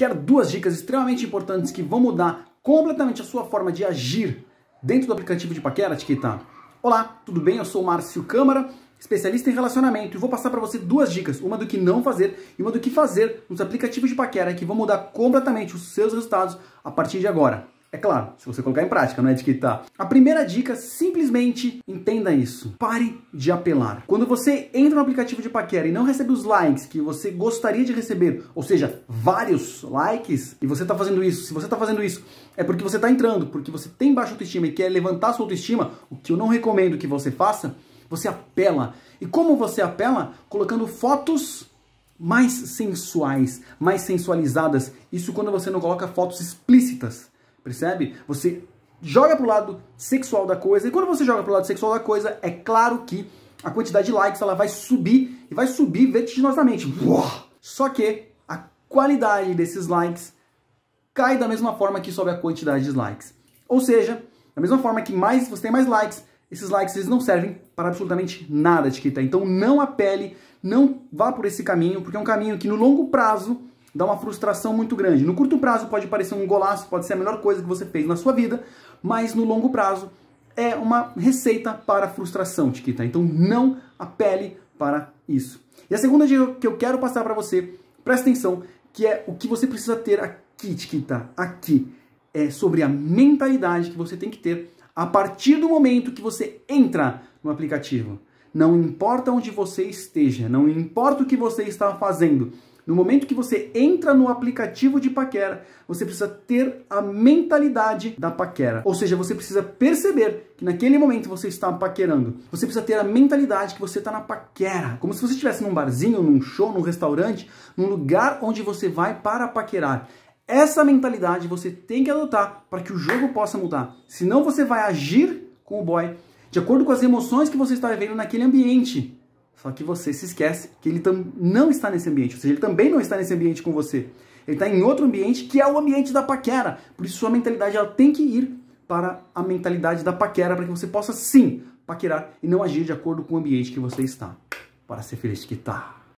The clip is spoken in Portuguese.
Quero duas dicas extremamente importantes que vão mudar completamente a sua forma de agir dentro do aplicativo de paquera, Tiquita. Olá, tudo bem? Eu sou Márcio Câmara, especialista em relacionamento, e vou passar para você duas dicas, uma do que não fazer e uma do que fazer nos aplicativos de paquera que vão mudar completamente os seus resultados a partir de agora. É claro, se você colocar em prática, não é etiquetar. Tá. A primeira dica, simplesmente entenda isso. Pare de apelar. Quando você entra no aplicativo de paquera e não recebe os likes que você gostaria de receber, ou seja, vários likes, e você está fazendo isso, se você está fazendo isso, é porque você está entrando, porque você tem baixa autoestima e quer levantar sua autoestima, o que eu não recomendo que você faça, você apela. E como você apela? Colocando fotos mais sensuais, mais sensualizadas. Isso quando você não coloca fotos explícitas. Percebe? Você joga pro lado sexual da coisa, e quando você joga pro lado sexual da coisa, é claro que a quantidade de likes ela vai subir e vai subir vertiginosamente. Só que a qualidade desses likes cai da mesma forma que sobe a quantidade de likes. Ou seja, da mesma forma que mais você tem mais likes, esses likes eles não servem para absolutamente nada, tá. Então não apele, não vá por esse caminho, porque é um caminho que no longo prazo dá uma frustração muito grande. No curto prazo pode parecer um golaço, pode ser a melhor coisa que você fez na sua vida, mas no longo prazo é uma receita para frustração, Tiquita. Então não apele para isso. E a segunda dica que eu quero passar para você, presta atenção, que é o que você precisa ter aqui, Tiquita, aqui. É sobre a mentalidade que você tem que ter a partir do momento que você entra no aplicativo. Não importa onde você esteja, não importa o que você está fazendo, no momento que você entra no aplicativo de paquera, você precisa ter a mentalidade da paquera. Ou seja, você precisa perceber que naquele momento você está paquerando. Você precisa ter a mentalidade que você está na paquera. Como se você estivesse num barzinho, num show, num restaurante, num lugar onde você vai para paquerar. Essa mentalidade você tem que adotar para que o jogo possa mudar. Senão você vai agir com o boy de acordo com as emoções que você está vivendo naquele ambiente. Só que você se esquece que ele não está nesse ambiente, ou seja, ele também não está nesse ambiente com você. Ele está em outro ambiente que é o ambiente da paquera. Por isso sua mentalidade ela tem que ir para a mentalidade da paquera para que você possa sim paquerar e não agir de acordo com o ambiente que você está. Para ser feliz que está